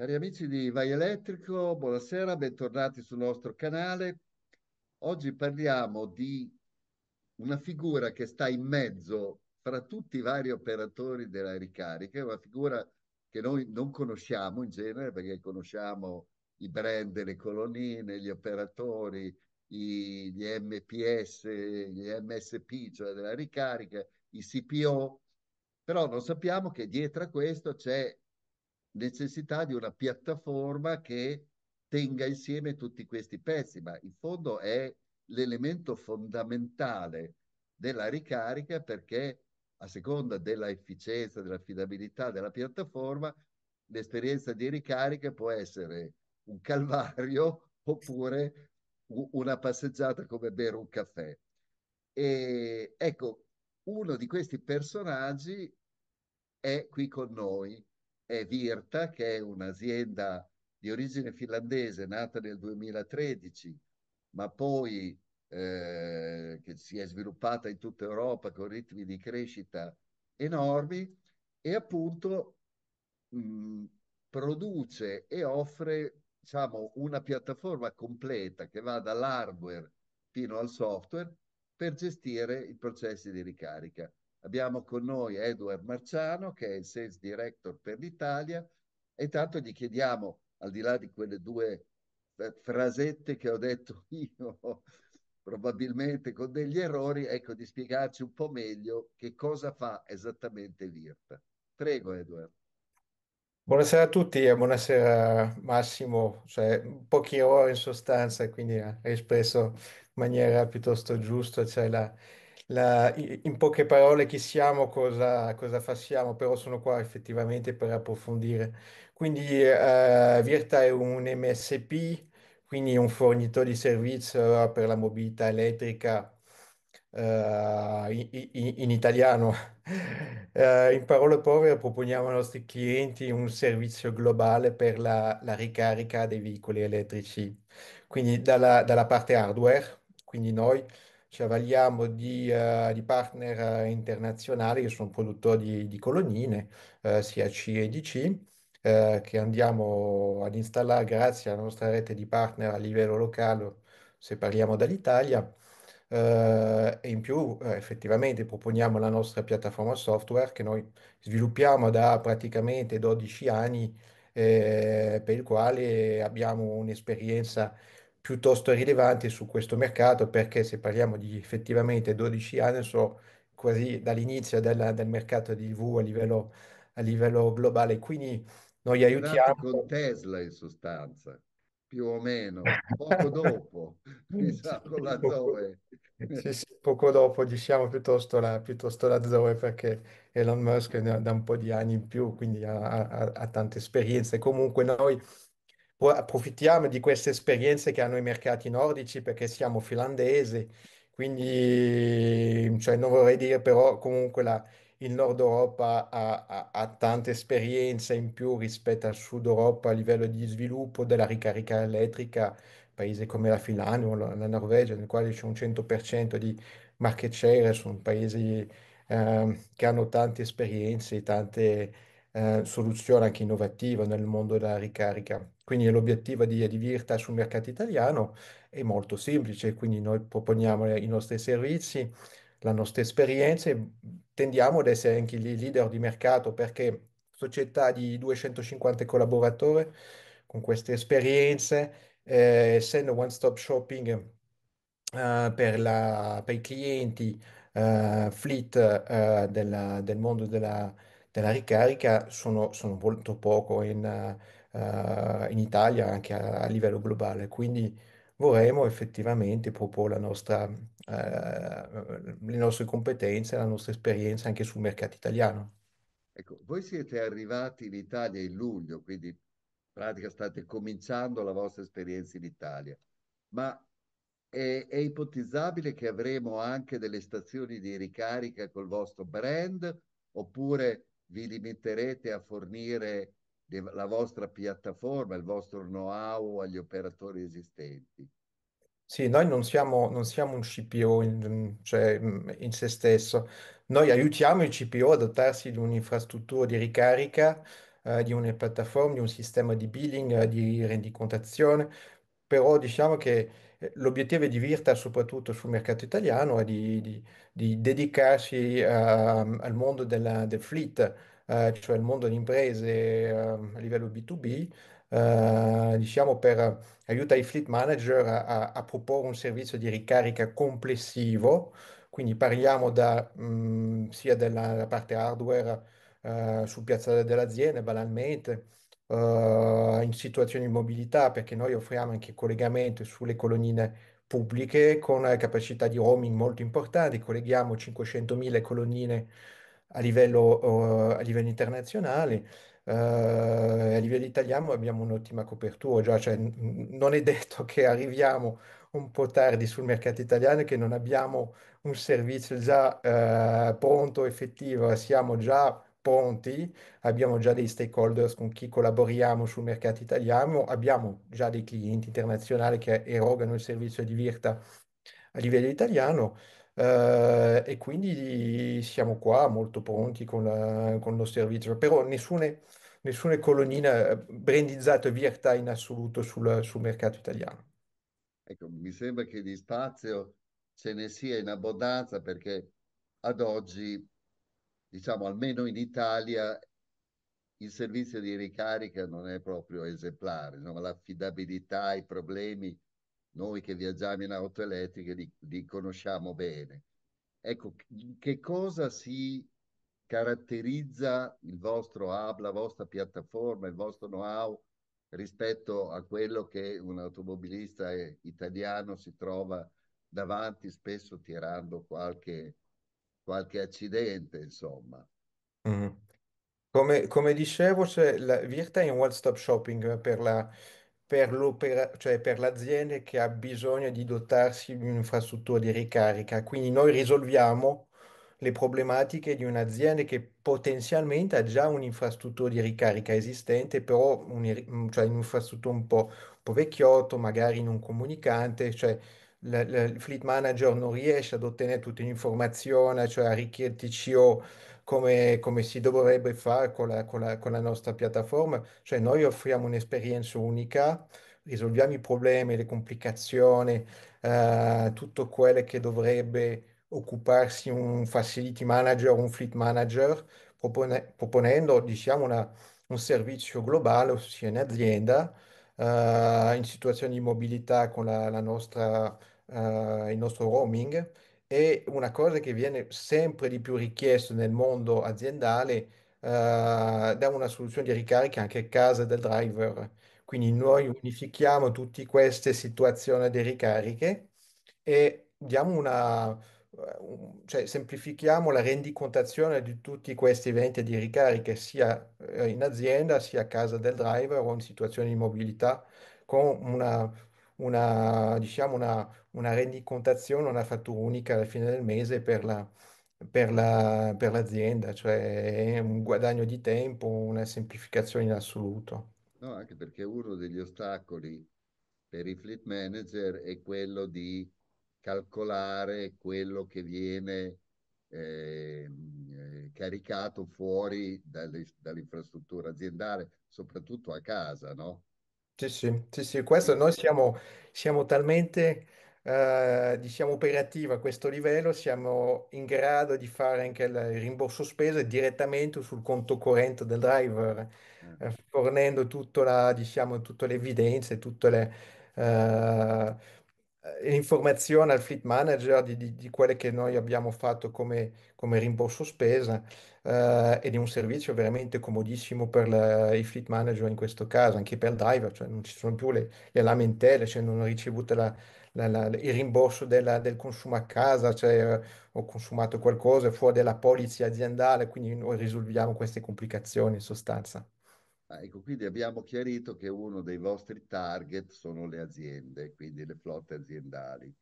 Cari amici di Vai Elettrico, buonasera, bentornati sul nostro canale. Oggi parliamo di una figura che sta in mezzo fra tutti i vari operatori della ricarica, una figura che noi non conosciamo in genere perché conosciamo i brand, le colonnine, gli operatori, i, gli MPS, gli MSP, cioè della ricarica, i CPO, però non sappiamo che dietro a questo c'è necessità di una piattaforma che tenga insieme tutti questi pezzi, ma in fondo è l'elemento fondamentale della ricarica perché a seconda dell'efficienza, efficienza, dell'affidabilità della piattaforma, l'esperienza di ricarica può essere un calvario oppure una passeggiata come bere un caffè. E ecco, uno di questi personaggi è qui con noi è Virta, che è un'azienda di origine finlandese nata nel 2013, ma poi eh, che si è sviluppata in tutta Europa con ritmi di crescita enormi e appunto mh, produce e offre diciamo, una piattaforma completa che va dall'hardware fino al software per gestire i processi di ricarica. Abbiamo con noi Edward Marciano, che è il Sales Director per l'Italia, e tanto gli chiediamo, al di là di quelle due frasette che ho detto io, probabilmente con degli errori, ecco, di spiegarci un po' meglio che cosa fa esattamente l'IRP. Prego, Edward. Buonasera a tutti e buonasera Massimo, cioè pochi errori in sostanza, quindi hai espresso in maniera piuttosto giusta, cioè la, la, in poche parole chi siamo, cosa, cosa facciamo, però sono qua effettivamente per approfondire. Quindi eh, Virta è un MSP, quindi un fornitore di servizio per la mobilità elettrica uh, eh, in, in, in, italiano. Uh, in parole povere proponiamo ai nostri clienti un servizio globale per la, la ricarica dei veicoli elettrici, quindi dalla, dalla parte hardware, quindi noi, ci avvaliamo di, uh, di partner eh, internazionali che sono produttori di, colonnine, uh, sia C e DC, che andiamo ad installare grazie alla nostra rete di partner a livello locale, se parliamo dall'Italia. Uh, e in più uh, effettivamente proponiamo la nostra piattaforma software che noi sviluppiamo da praticamente 12 anni eh, per il quale abbiamo un'esperienza piuttosto rilevanti su questo mercato perché se parliamo di effettivamente 12 anni, sono quasi dall'inizio della, del mercato di EV a livello, a livello globale, quindi noi aiutiamo... Con Tesla in sostanza, più o meno, poco dopo, diciamo la Zoe. Sì, sì, poco dopo diciamo piuttosto la, piuttosto la Zoe perché Elon Musk da un po' di anni in più, quindi ha, ha, ha tante esperienze. Comunque noi approfittiamo di queste esperienze che hanno i mercati nordici perché siamo finlandesi, quindi cioè, non vorrei dire però comunque la, il nord Europa ha, ha, ha, tante esperienze in più rispetto al sud Europa a livello di sviluppo della ricarica elettrica, paesi come la Finlandia o la, la Norvegia, nel quale c'è un 100% di market share, sono paesi eh, che hanno tante esperienze, tante eh, soluzione anche innovativa nel mondo della ricarica. Quindi l'obiettivo di, di sul mercato italiano è molto semplice, quindi noi proponiamo i nostri servizi, la nostra esperienza e tendiamo ad essere anche i leader di mercato perché società di 250 collaboratori con queste esperienze, eh, essendo one stop shopping eh, per, la, per, i clienti, eh, fleet eh, del, del mondo della ricarica, della ricarica sono, sono molto poco in, uh, in Italia, anche a, a, livello globale. Quindi vorremmo effettivamente proporre nostra, uh, le nostre competenze, la nostra esperienza anche sul mercato italiano. Ecco, voi siete arrivati in Italia in luglio, quindi in pratica state cominciando la vostra esperienza in Italia, ma è, è, ipotizzabile che avremo anche delle stazioni di ricarica col vostro brand oppure vi limiterete a fornire la vostra piattaforma, il vostro know-how agli operatori esistenti. Sì, noi non siamo, non siamo un CPO in, cioè, in, se stesso, noi aiutiamo il CPO a dotarsi di un'infrastruttura di ricarica, eh, di una piattaforma, di un sistema di billing, eh, di rendicontazione, però diciamo che l'obiettivo di Virta, soprattutto sul mercato italiano, è di, di, di dedicarsi uh, al mondo della, del fleet, uh, cioè al mondo di imprese uh, a livello B2B, eh, diciamo per aiutare i fleet manager a, a, proporre un servizio di ricarica complessivo, quindi parliamo da, um, sia della, della parte hardware eh, sul piazzale dell'azienda banalmente, eh, in situazioni di mobilità, perché noi offriamo anche collegamento sulle colonnine pubbliche con eh, capacità di roaming molto importanti, colleghiamo 500.000 colonnine a livello, eh, a livello internazionale. Uh, a livello italiano abbiamo un'ottima copertura, già, cioè, non è detto che arriviamo un po' tardi sul mercato italiano e che non abbiamo un servizio già uh, pronto, effettivo, siamo già ponti, abbiamo già dei stakeholders con chi collaboriamo sul mercato italiano, abbiamo già dei clienti internazionali che erogano il servizio di Virta a livello italiano eh, e quindi siamo qua molto pronti con, la, eh, con lo servizio, però nessune, nessuna colonnina eh, brandizzata Virta in assoluto sul, sul mercato italiano. Ecco, mi sembra che di spazio ce ne sia in abbondanza perché ad oggi diciamo almeno in Italia il servizio di ricarica non è proprio esemplare, insomma, l'affidabilità, i problemi, noi che viaggiamo in auto elettriche li, li conosciamo bene. Ecco, che cosa si caratterizza il vostro hub, la vostra piattaforma, il vostro know-how rispetto a quello che un automobilista italiano si trova davanti, spesso tirando qualche qualche accidente, insomma. Mm. Come, come dicevo, c'è la Virta è un one-stop shopping per la, per l'opera, cioè per l'azienda che ha bisogno di dotarsi di un'infrastruttura di ricarica. Quindi noi risolviamo le problematiche di un'azienda che potenzialmente ha già un'infrastruttura di ricarica esistente, però un, cioè un'infrastruttura un po', un po' vecchiotto, magari non comunicante, cioè il fleet manager non riesce ad ottenere tutte le informazioni, cioè a richiedere il TCO come, come, si dovrebbe fare con la, con, la, con la nostra piattaforma. Cioè noi offriamo un'esperienza unica, risolviamo i problemi, le complicazioni, eh, tutto quello che dovrebbe occuparsi un facility manager, un fleet manager, propone, proponendo diciamo, una, un servizio globale, ossia un'azienda, azienda, eh, in situazioni di mobilità con la, la nostra eh, il nostro roaming è una cosa che viene sempre di più richiesta nel mondo aziendale eh, da una soluzione di ricarica anche a casa del driver. Quindi noi unifichiamo tutte queste situazioni di ricariche e diamo una, eh, cioè semplifichiamo la rendicontazione di tutti questi eventi di ricariche sia eh, in azienda sia a casa del driver o in situazioni di mobilità con una, una, diciamo una, una rendicontazione, una fattura unica alla fine del mese per la, per la, per l'azienda, cioè un guadagno di tempo, una semplificazione in assoluto. No, anche perché uno degli ostacoli per i fleet manager è quello di calcolare quello che viene ehm, eh, caricato fuori dalle, dall'infrastruttura aziendale, soprattutto a casa, no? Sì, sì, sì, questo noi siamo, siamo talmente, eh, diciamo, operativi a questo livello, siamo in grado di fare anche il rimborso spese direttamente sul conto corrente del driver, mm. eh, fornendo tutta la, diciamo, tutte le evidenze, tutte le, eh, l'informazione eh, al fleet manager di, di- di quelle che noi abbiamo fatto come, come rimborso spesa eh, ed è un servizio veramente comodissimo per la, i fleet manager in questo caso, anche per il driver, cioè non ci sono più le, le lamentele, cioè non ho ricevuto la, la, il rimborso della, del consumo a casa, cioè eh, ho consumato qualcosa fuori dalla polizia aziendale, quindi noi risolviamo queste complicazioni in sostanza. Ah, ecco, quindi abbiamo chiarito che uno dei vostri target sono le aziende, quindi le flotte aziendali.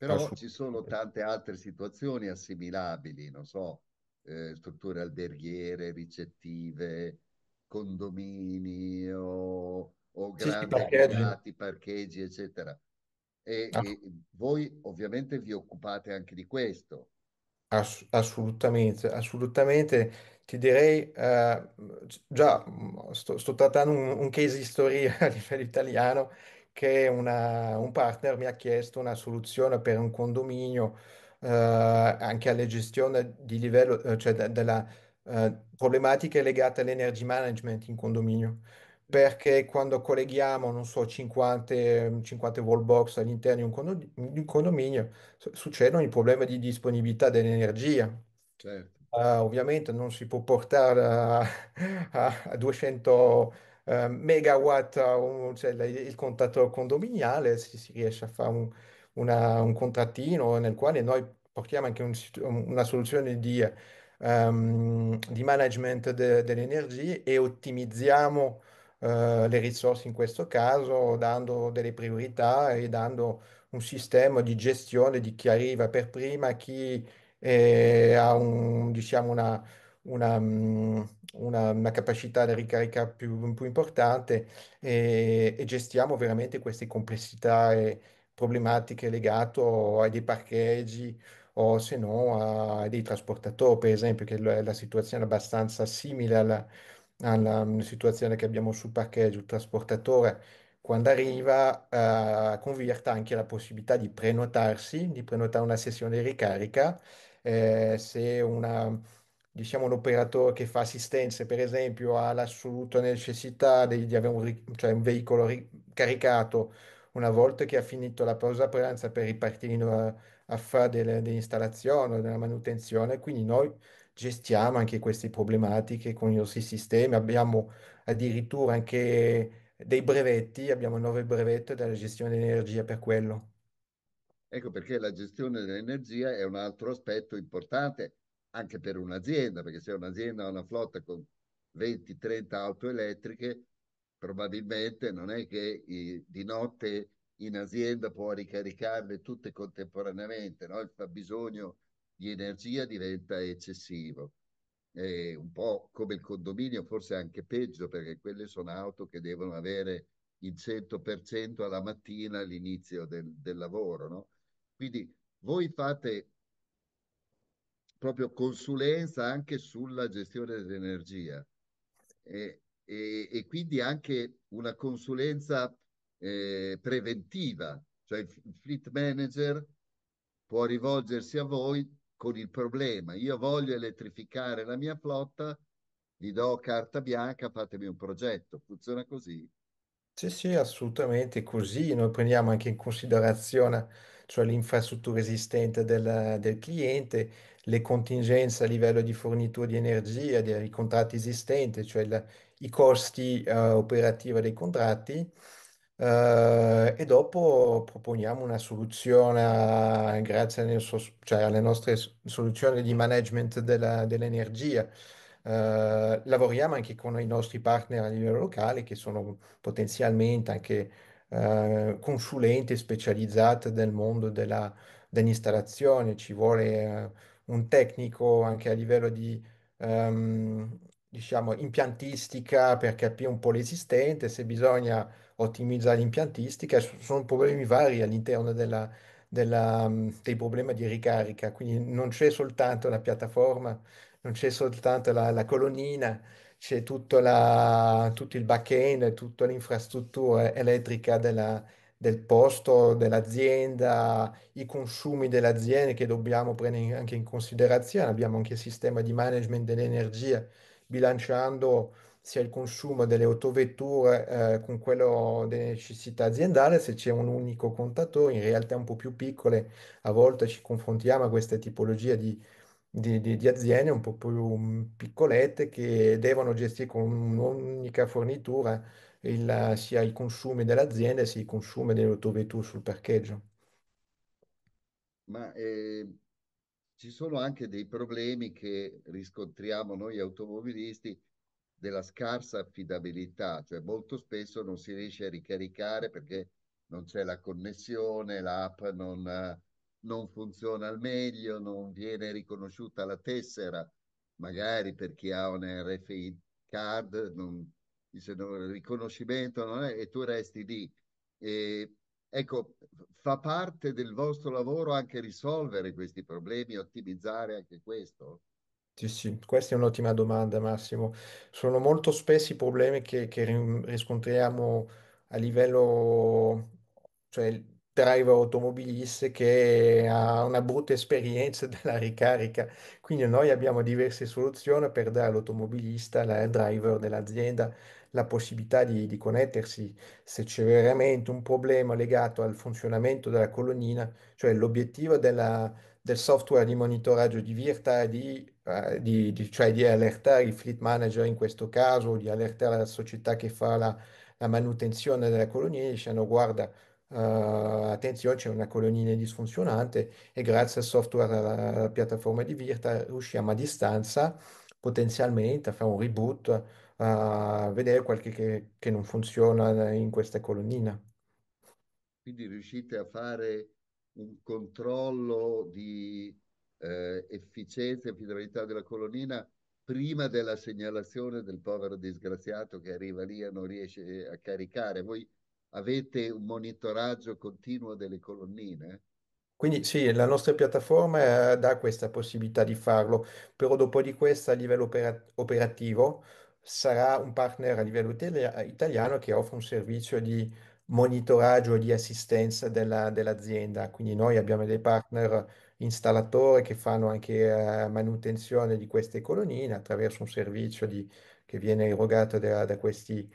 Però ci sono tante altre situazioni assimilabili, non so, eh, strutture alberghiere, ricettive, condomini o, o sì, grandi parcheggi. parcheggi, eccetera. E, ah. e, voi ovviamente vi occupate anche di questo. Ass- assolutamente, assolutamente. Ti direi, eh, già mm, sto, sto trattando un, un, case storia a livello italiano che una, un partner mi ha chiesto una soluzione per un condominio eh, anche alla gestione di livello, eh, cioè de- della eh, problematica legata all'energy management in condominio. Perché quando colleghiamo, non so, 50, 50 wall box all'interno di un, di un condominio, succedono i problemi di disponibilità dell'energia. Certo. Uh, ovviamente non si può portare a, a, a 200 uh, megawatt un, cioè, il contatto condominiale, si, si riesce a fare un, una, un contrattino nel quale noi portiamo anche un, una soluzione di, um, di management de, energie e ottimizziamo uh, le risorse in questo caso dando delle priorità e dando un sistema di gestione di chi arriva per prima, chi eh, ha un, diciamo una, una, mm, una, una, capacità di ricarica più, più importante e, eh, e, gestiamo veramente queste complessità e, problematiche legate ai parcheggi o se no ai trasportatori, per esempio, che la situazione è abbastanza simile alla, alla mm, situazione che abbiamo sul parcheggio, il trasportatore quando arriva eh, convierta anche la possibilità di prenotarsi, di prenotare una sessione di ricarica, eh, se una, diciamo, un operatore che fa assistenze per esempio ha l'assoluta necessità di, di avere un, cioè un veicolo caricato una volta che ha finito la pausa pranzo per ripartire a, eh, a fare dell'installazione o della manutenzione. Quindi noi gestiamo anche queste problematiche con i nostri sistemi, abbiamo addirittura anche dei brevetti, abbiamo nove brevetti della gestione dell'energia per quello. Ecco perché la gestione dell'energia è un altro aspetto importante anche per un'azienda, perché se un'azienda ha una flotta con 20-30 auto elettriche, probabilmente non è che eh, di notte in azienda può ricaricarle tutte contemporaneamente, no? il fabbisogno di energia diventa eccessivo. È un po' come il condominio, forse anche peggio, perché quelle sono auto che devono avere il 100% alla mattina all'inizio del, del lavoro. No? Quindi voi fate proprio consulenza anche sulla gestione dell'energia. E e, e quindi anche una consulenza eh, preventiva, cioè il, fleet manager può rivolgersi a voi con il problema, io voglio elettrificare la mia flotta, vi do carta bianca, fatemi un progetto, funziona così? Sì, sì, assolutamente così. Noi prendiamo anche in considerazione, cioè, l'infrastruttura esistente del, del cliente, le contingenze a livello di fornitura di energia, dei contratti esistenti, cioè il, i costi uh, operativi dei contratti uh, e dopo proponiamo una soluzione uh, grazie alle, so cioè alle, nostre soluzioni di management dell'energia. Dell eh, lavoriamo anche con i nostri partner a livello locale che sono potenzialmente anche consulenti specializzati nel mondo dell'installazione, ci vuole un tecnico anche a livello di um, diciamo, impiantistica per capire un po' l'esistente, se bisogna ottimizzare l'impiantistica, sono problemi vari all'interno della, della, mm, dei problemi di ricarica, quindi non c'è soltanto la piattaforma, non c'è soltanto la, la colonnina, c'è tutto, tutto il back-end, tutta l'infrastruttura elettrica della, del posto, dell'azienda, i consumi dell'azienda che dobbiamo prendere anche in considerazione, abbiamo anche il sistema di management dell'energia sbilanciando sia il consumo delle autovetture eh, con quello delle necessità aziendali, se c'è un unico contatore, in realtà un po' più piccole, a volte ci confrontiamo a queste tipologie di, di, di, di aziende un po' più mm, piccolette che devono gestire con un'unica fornitura il, sia i consumi dell'azienda sia i consumi delle autovetture sul parcheggio. Ma eh, ci sono anche dei problemi che riscontriamo noi automobilisti della scarsa affidabilità, cioè molto spesso non si riesce a ricaricare perché non c'è la connessione, l'app non, non funziona al meglio, non viene riconosciuta la tessera, magari per chi ha un RFID card, non, dice, il riconoscimento non è, e tu resti lì. E Ecco, fa parte del vostro lavoro anche risolvere questi problemi, ottimizzare anche questo? Sì, sì, questa è un'ottima domanda, Massimo. Sono molto spesso i problemi che, che riscontriamo a livello, cioè driver automobilist che ha una brutta esperienza della ricarica. Quindi noi abbiamo diverse soluzioni per dare all'automobilista, al driver dell'azienda, la possibilità di, di connettersi se c'è veramente un problema legato al funzionamento della colonnina, cioè l'obiettivo della, del software di monitoraggio di Virta di, eh, di, di, cioè di allertare il fleet manager in questo caso, di allertare la società che fa la, la manutenzione della colonia, dicendo guarda eh, attenzione, c'è una colonnina disfunzionante e grazie al software alla piattaforma di Virta riusciamo a distanza potenzialmente a fare un reboot, a vedere qualche che, che, non funziona in questa colonnina. Quindi riuscite a fare un controllo di eh, efficienza e fidelità della colonnina prima della segnalazione del povero disgraziato che arriva lì e non riesce a caricare. Voi avete un monitoraggio continuo delle colonnine? Quindi sì, la nostra piattaforma eh, dà questa possibilità di farlo, però dopo di questo a livello operativo sarà un partner a livello italiano che offre un servizio di monitoraggio e di assistenza della- dell'azienda. Quindi noi abbiamo dei partner installatori che fanno anche eh, manutenzione di queste colonnine attraverso un servizio di- che viene erogato da, da questi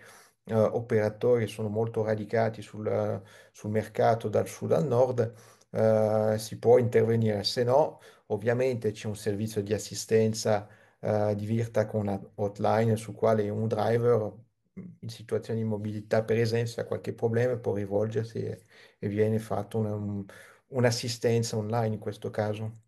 eh, operatori sono molto radicati sul, sul, mercato dal sud al nord, eh, si può intervenire, se no ovviamente c'è un servizio di assistenza eh, di Virta con una hotline sul quale un driver mm, in situazioni di mobilità, per esempio, se ha qualche problema può rivolgersi e, e viene fatta una, un, un'assistenza online in questo caso.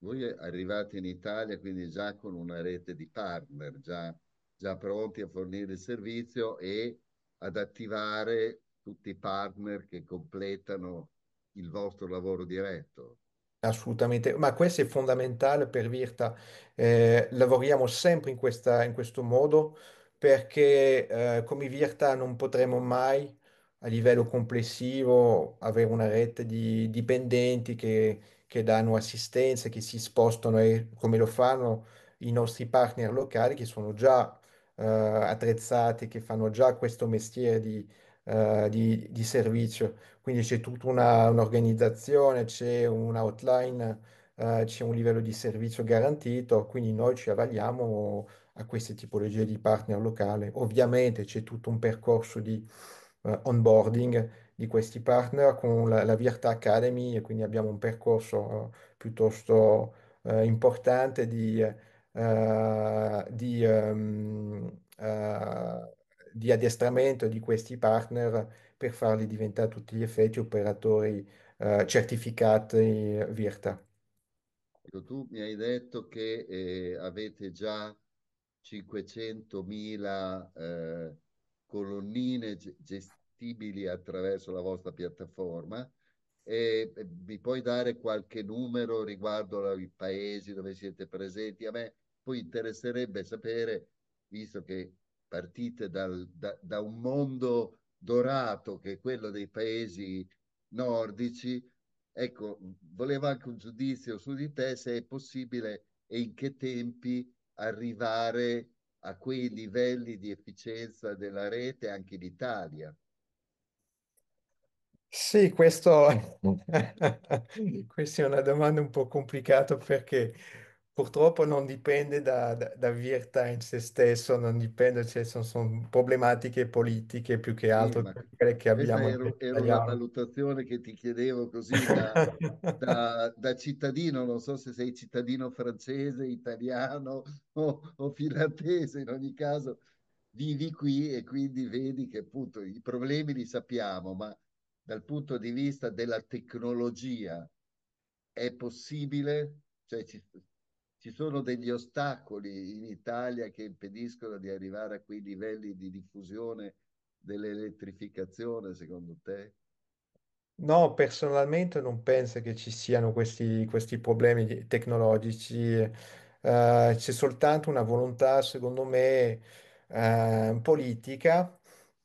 Voi arrivate in Italia quindi già con una rete di partner, già già pronti a fornire il servizio e ad attivare tutti i partner che completano il vostro lavoro diretto. Assolutamente, ma questo è fondamentale per Virta. Eh, lavoriamo sempre in, questa, in, questo modo perché eh, come Virta non potremo mai a livello complessivo avere una rete di dipendenti che, che danno assistenza, che si spostano e come lo fanno i nostri partner locali che sono già eh, attrezzati che fanno già questo mestiere di, eh, di, di servizio. Quindi c'è tutta una, un'organizzazione, c'è un outline, eh, c'è un livello di servizio garantito, quindi noi ci avvaliamo a queste tipologie di partner locale. Ovviamente c'è tutto un percorso di eh, onboarding di questi partner con la, la Virta Academy e quindi abbiamo un percorso eh, piuttosto eh, importante di eh, di, um, uh, di, addestramento di questi partner per farli diventare a tutti gli effetti operatori uh, certificati Virta. Ecco, tu mi hai detto che eh, avete già 500.000 eh, colonnine gestibili attraverso la vostra piattaforma e mi puoi dare qualche numero riguardo ai paesi dove siete presenti? A me poi interesserebbe sapere, visto che partite dal, da, da un mondo dorato che è quello dei paesi nordici, ecco, volevo anche un giudizio su di te se è possibile e in che tempi arrivare a quei livelli di efficienza della rete anche in Italia. Sì, questo... questa è una domanda un po' complicata perché purtroppo non dipende da, da, da Virta in se stesso, non dipende, cioè sono, sono problematiche politiche più che Sì, altro ma che questa abbiamo era, era una italiano. valutazione che ti chiedevo così da, da- da cittadino, non so se sei cittadino francese, italiano o, o finlandese, in ogni caso vivi qui e quindi vedi che appunto i problemi li sappiamo, ma dal punto di vista della tecnologia è possibile? Cioè ci, ci, sono degli ostacoli in Italia che impediscono di arrivare a quei livelli di diffusione dell'elettrificazione, secondo te? No, personalmente non penso che ci siano questi, questi problemi tecnologici. Eh, c'è soltanto una volontà, secondo me, eh, politica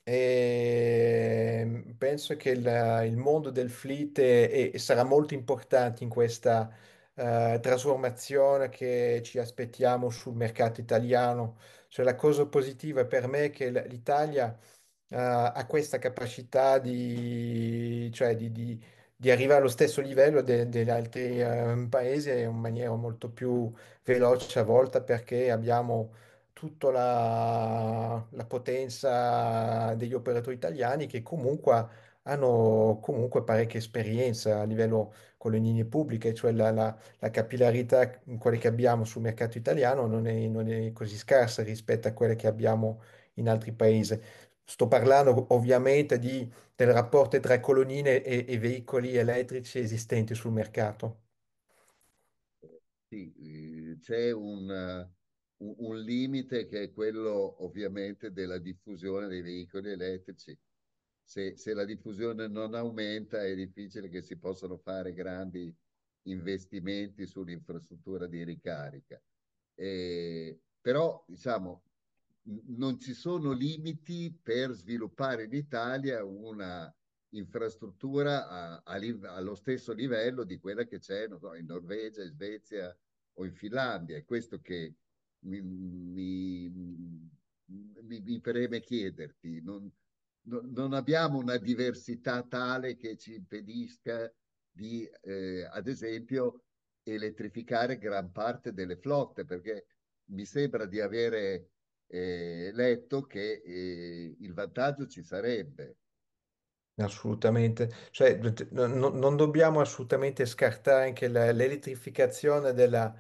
e ehm, penso che il, il mondo del fleet è- è- sarà molto importante in questa eh, trasformazione che ci aspettiamo sul mercato italiano. Cioè, la cosa positiva per me è che l'Italia eh, ha questa capacità di, cioè, di- di- di arrivare allo stesso livello de- degli altri eh, paesi in maniera molto più veloce a volte perché abbiamo tutta la, la potenza degli operatori italiani che comunque hanno comunque parecchia esperienza a livello con le linee pubbliche, cioè la, la, la capillarità, quella che abbiamo sul mercato italiano non è, non è, così scarsa rispetto a quelle che abbiamo in altri paesi. Sto parlando ovviamente di, del rapporto tra colonnine e, e veicoli elettrici esistenti sul mercato. Sì, eh, c'è un, un, un limite che è quello ovviamente della diffusione dei veicoli elettrici. Se, se, la diffusione non aumenta è difficile che si possano fare grandi investimenti sull'infrastruttura di ricarica. Eh, però diciamo non ci sono limiti per sviluppare in Italia una infrastruttura a, a, allo stesso livello di quella che c'è non so, in Norvegia, in Svezia o in Finlandia. È questo che mi, mi, mi, mi preme chiederti, non, non, non, abbiamo una diversità tale che ci impedisca di, eh, ad esempio, elettrificare gran parte delle flotte, perché mi sembra di avere eh, letto che eh, il vantaggio ci sarebbe. Assolutamente, cioè, no, non dobbiamo assolutamente scartare anche la, l'elettrificazione della,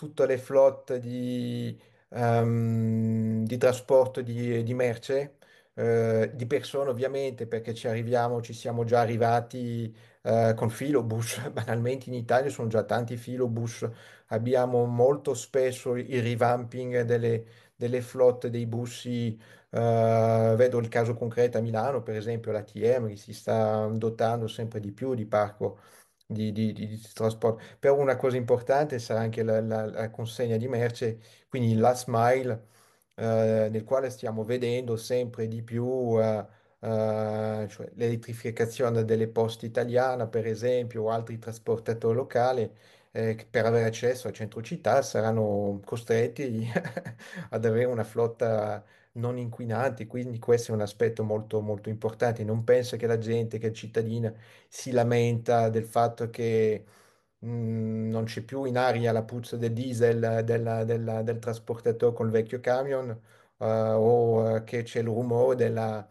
tutte le flotte di, um, di trasporto di, di merce, eh, di persone ovviamente, perché ci arriviamo, ci siamo già arrivati eh, con filobus, banalmente in Italia sono già tanti filobus, abbiamo molto spesso il revamping delle, delle flotte dei bussi, eh, vedo il caso concreto a Milano, per esempio la TM che si sta dotando sempre di più di parco di, di, di, di trasporto. Però una cosa importante sarà anche la, la, la consegna di merce, quindi il last mile, eh, nel quale stiamo vedendo sempre di più eh, eh, cioè l'elettrificazione delle poste italiane, per esempio, o altri trasportatori locali. Eh, che per avere accesso al centro città saranno costretti ad avere una flotta non inquinanti, quindi questo è un aspetto molto, molto importante. Non penso che la gente, che il cittadino si lamenta del fatto che mh, mm, non c'è più in aria la puzza del diesel della, della, del trasportatore col vecchio camion uh, o uh, che c'è il rumore della,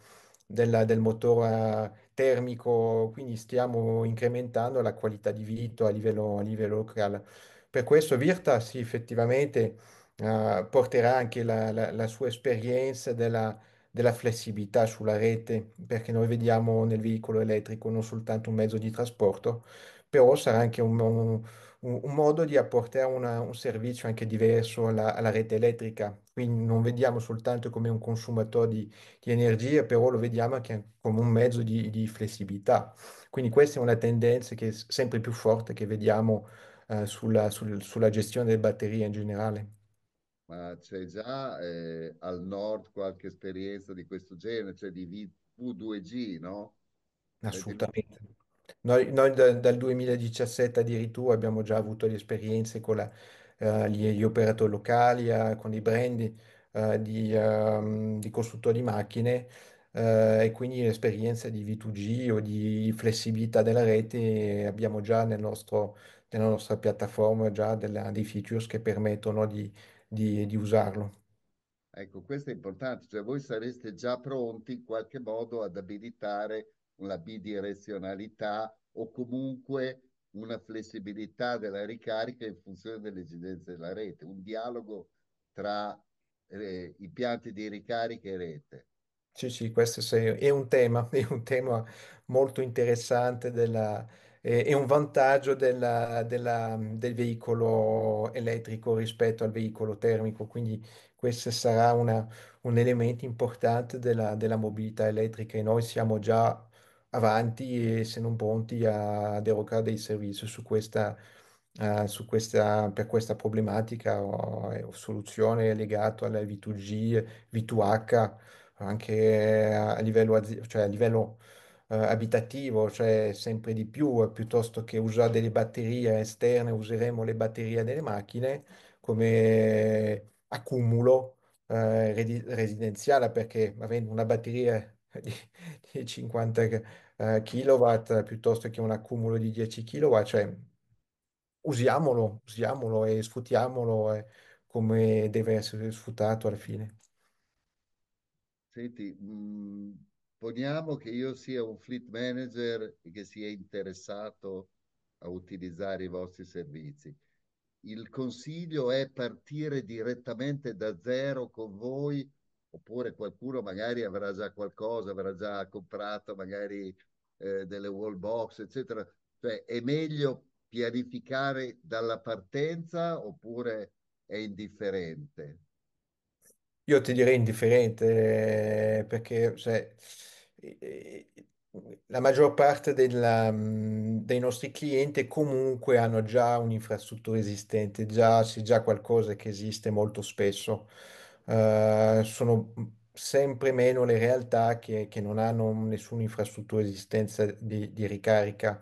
del motore uh, termico, quindi stiamo incrementando la qualità di vita a livello, a livello locale. Per questo Virta, sì, effettivamente eh, porterà anche la, la- la sua esperienza della, della flessibilità sulla rete, perché noi vediamo nel veicolo elettrico non soltanto un mezzo di trasporto, però sarà anche un, un- un modo di apportare una- un servizio anche diverso alla, alla rete elettrica. Quindi non vediamo soltanto come un consumatore di, di energia, però lo vediamo anche come un mezzo di, di flessibilità. Quindi questa è una tendenza che è sempre più forte che vediamo eh, sulla, sul- sulla gestione delle batterie in generale ma c'è già eh, al nord qualche esperienza di questo genere, cioè di V2G, no? Assolutamente. Noi, noi da, dal 2017 addirittura abbiamo già avuto le esperienze con la, eh, gli, gli, operatori locali, eh, con i brand eh, di, ehm, di costruttori di macchine eh, e quindi l'esperienza di V2G o di flessibilità della rete abbiamo già nel nostro, nella nostra piattaforma già della, dei features che permettono di, di, di usarlo. Ecco, questo è importante, cioè voi sareste già pronti in qualche modo ad abilitare la bidirezionalità o comunque una flessibilità della ricarica in funzione delle esigenze della rete, un dialogo tra eh, impianti di ricarica e rete. Sì, sì, questo è un tema, è un tema molto interessante della, è un vantaggio della, della, del veicolo elettrico rispetto al veicolo termico, quindi questo sarà una, un elemento importante della, della mobilità elettrica e noi siamo già avanti e se non pronti a derogare dei servizi su questa, uh, su questa, per questa problematica o, eh, o soluzione legata alla V2G, V2H, anche a livello, cioè a livello eh, abitativo, cioè sempre di più, eh, piuttosto che usare delle batterie esterne, useremo le batterie delle macchine come accumulo eh, residenziale, perché avendo una batteria di, di 50 eh, kW piuttosto che un accumulo di 10 kilowatt, cioè usiamolo, usiamolo e sfruttiamolo eh, come deve essere sfruttato alla fine. Senti, mh mhmm, poniamo che io sia un fleet manager che sia interessato a utilizzare i vostri servizi. Il consiglio è partire direttamente da zero con voi oppure qualcuno magari avrà già qualcosa, avrà già comprato magari eh, delle wall box, eccetera. Cioè è meglio pianificare dalla partenza oppure è indifferente? Io ti direi indifferente, eh, perché cioè, la maggior parte della, dei nostri clienti comunque hanno già un'infrastruttura esistente, già, c'è già qualcosa che esiste molto spesso. Eh, sono sempre meno le realtà che, che non hanno nessuna infrastruttura esistenza di, di ricarica.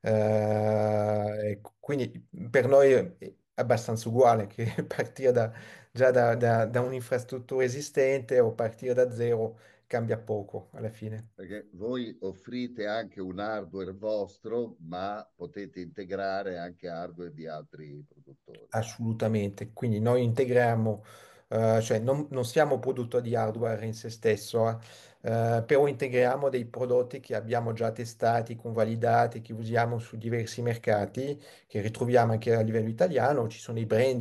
Eh, e quindi per noi è abbastanza uguale che partire da già da, da- da un'infrastruttura esistente o partire da zero cambia poco alla fine. Perché voi offrite anche un hardware vostro, ma potete integrare anche hardware di altri produttori. Assolutamente, quindi noi integriamo, eh, cioè non, non siamo produttori di hardware in se stesso, eh, eh però integriamo dei prodotti che abbiamo già testati, convalidati, che usiamo su diversi mercati, che ritroviamo anche a livello italiano, ci sono i brand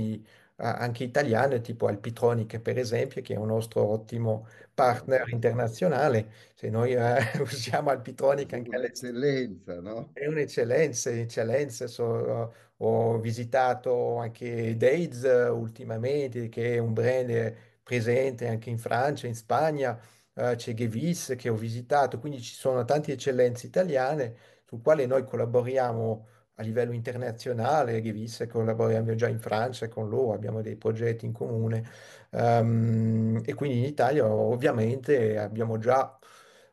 anche italiane, tipo Alpitronic per esempio, che è un nostro ottimo partner internazionale. Se noi eh, usiamo Alpitronic anche all'eccellenza, no? È un'eccellenza, eccellenza. So, ho visitato anche Dates ultimamente, che è un brand presente anche in Francia, in Spagna. Eh, c'è Gevis che ho visitato, quindi ci sono tante eccellenze italiane sul quale noi collaboriamo a livello internazionale, riviste collaboriamo già in Francia con loro, abbiamo dei progetti in comune um, e quindi in Italia ovviamente abbiamo già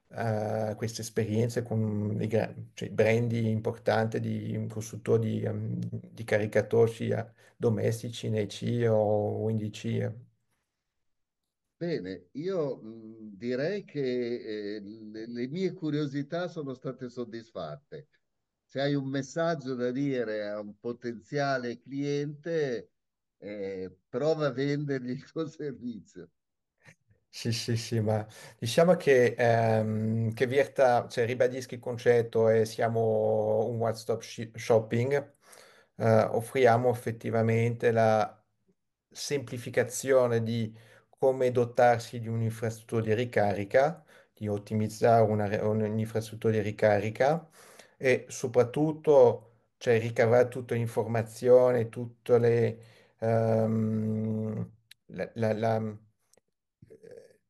uh, queste esperienze con i cioè, brand importanti di costruttori di, um, di caricatori eh, domestici nei EC o in DC. Bene, io mh, direi che eh, le, le mie curiosità sono state soddisfatte se hai un messaggio da dire a un potenziale cliente, eh, prova a vendergli il tuo servizio. Sì, sì, sì, ma diciamo che, ehm, che Virta, cioè, ribadisca il concetto e siamo un one-stop shopping, eh, offriamo effettivamente la semplificazione di come dotarsi di un'infrastruttura di ricarica, di ottimizzare una, un'infrastruttura di ricarica e soprattutto cioè, ricaverà tutte le informazioni, tutte le, um, la, la, la, ehm,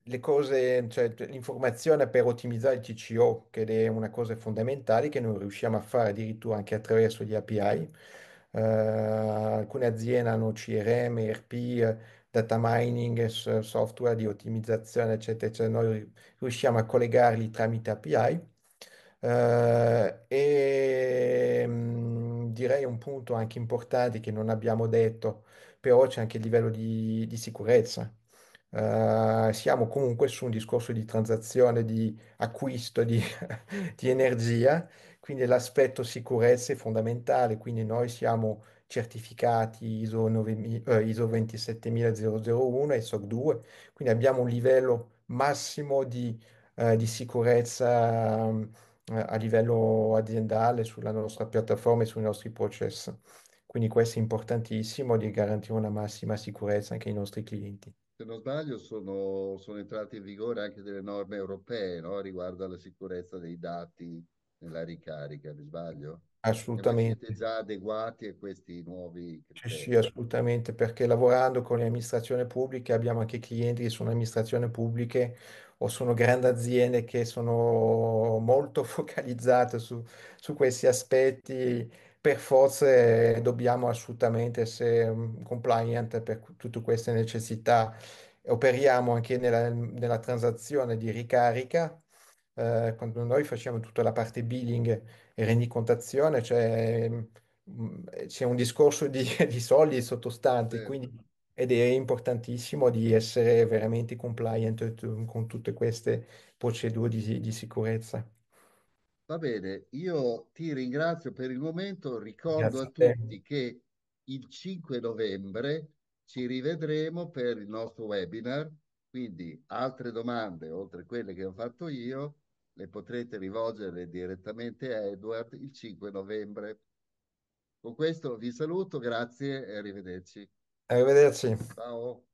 le cose, cioè, cioè, l'informazione per ottimizzare il TCO, che è una cosa fondamentale che noi riusciamo a fare addirittura anche attraverso gli API. Uh, eh, alcune aziende hanno CRM, ERP, eh, data mining, software di ottimizzazione, eccetera, eccetera. Noi riusciamo a collegarli tramite API eh, e mh, mm, direi un punto anche importante che non abbiamo detto, però c'è anche il livello di, di sicurezza. Eh, siamo comunque su un discorso di transazione, di acquisto di, di energia, quindi l'aspetto sicurezza è fondamentale, quindi noi siamo certificati ISO, 9, eh, ISO 27001 e SOC 2, quindi abbiamo un livello massimo di, eh, di sicurezza. Mh, mm, eh, a livello aziendale, sulla nostra piattaforma e sui nostri processi. Quindi questo è importantissimo di garantire una massima sicurezza anche ai nostri clienti. Se non sbaglio sono, sono entrate in vigore anche delle norme europee no? riguardo alla sicurezza dei dati nella ricarica, mi sbaglio? Assolutamente. Siete già adeguati a questi nuovi Sì, sì, assolutamente, perché lavorando con le amministrazioni pubbliche abbiamo anche clienti che sono amministrazioni pubbliche o sono grandi aziende che sono molto focalizzate su, su questi aspetti, per forza eh, dobbiamo assolutamente essere mm, compliant per tutte queste necessità. Operiamo anche nella, nella transazione di ricarica. eh, quando noi facciamo tutta la parte billing e rendicontazione, cioè, c'è un discorso di, di soldi sottostanti, Certo. Ed è importantissimo di essere veramente compliant ehm, con tutte queste procedure di, di sicurezza. Va bene, io ti ringrazio per il momento, ricordo a te. tutti che il 5 novembre ci rivedremo per il nostro webinar, quindi altre domande oltre quelle che ho fatto io le potrete rivolgere direttamente a Edward il 5 novembre. Con questo vi saluto, grazie e arrivederci. Arrivederci. Ciao.